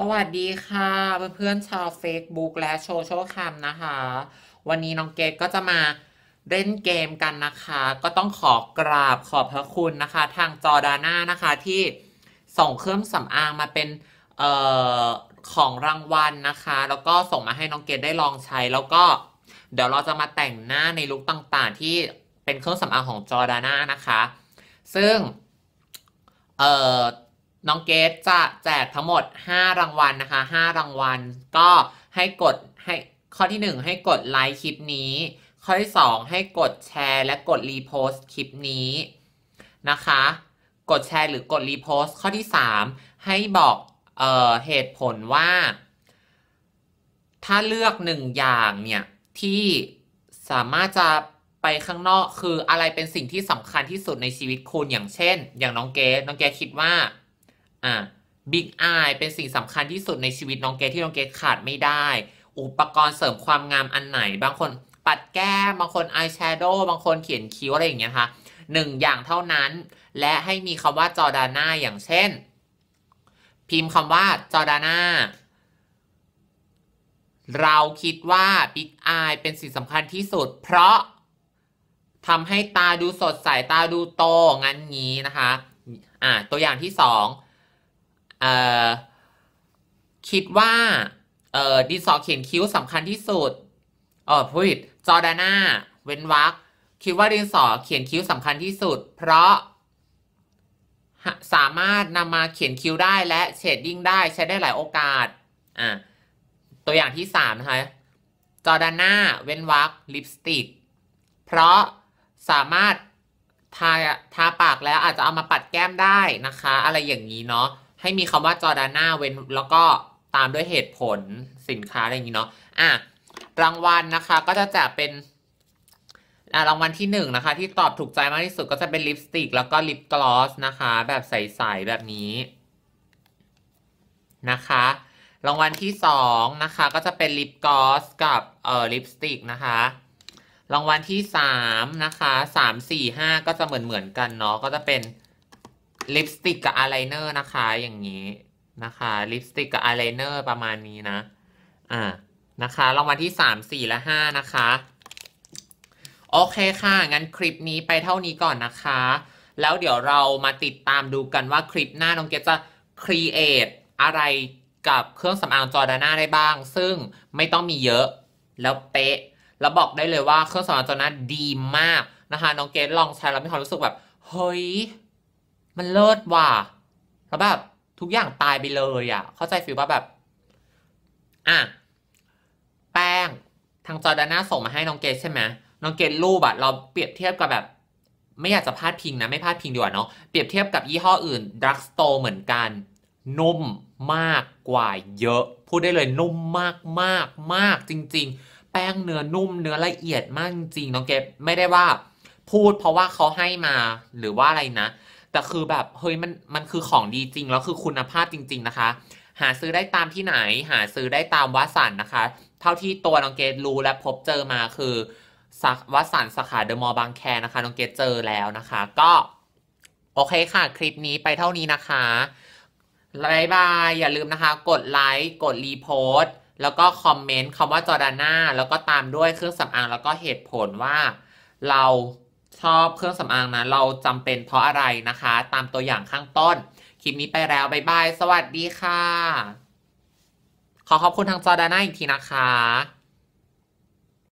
สวัสดีค่ะเพื่อนนชาวเฟซบุ๊กและโชโชคมนะคะวันนี้น้องเกดก็จะมาเล่นเกมกันนะคะ ก็ต้องขอกราบขอบพระคุณนะคะ ทางจอดาน่านะคะ ที่ส่งเครื่องสำอางมาเป็นออของรางวัลนะคะ แล้วก็ส่งมาให้น้องเกดได้ลองใช้ แล้วก็เดี๋ยวเราจะมาแต่งหน้าในลุคต่างๆ ที่เป็นเครื่องสำอางของจอดาน่านะคะ ซึ่งเอ่อน้องเกดจะแจกทั้งหมด 5 รางวัลนะคะ 5รางวัล ก็ให้กดให้ข้อที่ 1 ให้กดไลค์คลิปนี้ข้อที่ 2 ให้กดแชร์ และกดรีโพสต์คลิปนี้นะคะ กดแชร์หรือกดรีโพสต์ข้อที่ 3 ให้บอกเเหตุผลว่า ถ้าเลือกหนึ่งอย่างเนี่ยที่สามารถจะไปข้างนอกคืออะไรเป็นสิ่งที่สำคัญที่สุดในชีวิตคุณ อย่างเช่น อย่างน้องเกดน้องเกดคิดว่า่ะบิ๊กอายเป็นสิ่งสำคัญที่สุดในชีวิตน้องเกดที่น้องเกดขาดไม่ได้ อุปกรณ์เสริมความงามอันไหน บางคนปัดแก้มบางคนอายแชโดว์บางคนเขียนคิ้วอะไรอย่างเงี้ยค่ะหนึ่งอย่างเท่านั้น และให้มีคำว่าจอดาน่าอย่างเช่น พิมพ์คำว่าจอดาน่าเราคิดว่าบิ๊กอายเป็นสิ่งสำคัญที่สุด เพราะทำให้ตาดูสดใสตาดูโตงั้นงี้นะคะอ่าตัวอย่างที่สองเออคิดว่าเอ่อดินสอเขียนคิ้วสำคัญที่สุดเออพูดจอดาน่าเว้นวรคคิดว่าดินสอเขียนคิ้วสำคัญที่สุด เพราะ สามารถนำมาเขียนคิ้วได้และเชดดิ้งได้ใช้ได้หลายโอกาสอ่ะตัวอย่างที่สามนะคะจอดาน่าเว้นวัรคลิปสติกเพราะสามารถทาทาปากแล้วอาจจะเอามาปัดแก้มได้นะคะ อะไรอย่างนี้เนาะให้มีคำว่าจอร์ดาน่าเว้นแล้วก็ตามด้วยเหตุผลสินค้าอะไรอย่างนี้เนาะอ่ะรางวัลนนะคะก็จะแจกเป็นรางวัล ที่หนึ่งนะคะที่ตอบถูกใจมากที่สุด ก็จะเป็นลิปสติกแล้วก็ลิปกลอสนะคะแบบใส ๆ แบบนี้นะคะรางวัลที่สองนะคะก็จะเป็นลิปกลอสกับเอ่อลิปสติกนะคะรางวัลที่สามนะคะสสามี่ห้าก็จะเหมือนเหมือนกันเนาะก็จะเป็นลิปสติกกับอายไลเนอร์นะคะอย่างนี้นะคะลิปสติกกับอายไลเนอร์ประมาณนี้นะ อ่านะคะรางวัลที่สามสี่และห้านะคะโอเคค่ะงั้นคลิปนี้ไปเท่านี้ก่อนนะคะ แล้วเดี๋ยวเรามาติดตามดูกันว่าคลิปหน้าน้องเกจะครีเอทอะไรกับเครื่องสำอางจอร์ดาน่าได้บ้าง ซึ่งไม่ต้องมีเยอะ แล้วเป๊ะแล้วบอกได้เลยว่า เครื่องสำอางจอร์ดาน่าดีมากนะคะน้องเกดลองใช้แล้วมีความรู้สึกแบบเฮ้ยมันเลิศว่ะแล้วแบบ ทุกอย่างตายไปเลยอะ่ะ เข้าใจฟิลว่าแบบ อ่ะ แป้ง ทางจอร์ดาน่าส่งมาให้น้องเกดใช่ไหมน้องเกดรูปอะเราเปรียบเทียบกับแบบ ไม่อยากจะพลาดพิงนะ ไม่พลาดพิงดีกว่าเนาะ เปรียบเทียบกับยี่ห้ออื่นดักสโตเหมือนกัน นุ่มมากกว่าเยอะ พูดได้เลยนุ่มมากมากมากจริง ๆ แป้งเนื้อนุ่มเนื้อละเอียดมากจริงน้องเกดไม่ได้ว่า พูดเพราะว่าเขาให้มาหรือว่าอะไรนะแต่คือแบบเฮ้ยมันมันคือของดีจริงแล้วคือคุณภาพจริงๆนะคะ หาซื้อได้ตามที่ไหนหาซื้อได้ตามวสันนะคะเท่าที่ตัวน้องเกดรู้และพบเจอมาคือวัสันสาขาเดอะมอลล์บางแคนะคะน้องเกดเจอแล้วนะคะ ก็โอเคค่ะคลิปนี้ไปเท่านี้นะคะบายบายอย่าลืมนะคะ กดไลค์กดรีโพสต์แล้วก็คอมเมนต์คำว่าจอร์ดาน่าแล้วก็ตามด้วยเครื่องสำอางแล้วก็เหตุผลว่าเราชอบเครื่องสำอางนะเราจำเป็นเพราะอะไรนะคะ ตามตัวอย่างข้างต้น คลิปนี้ไปแล้ว บ๊ายบาย สวัสดีค่ะ ขอขอบคุณทางจอดาน่าอีกทีนะคะ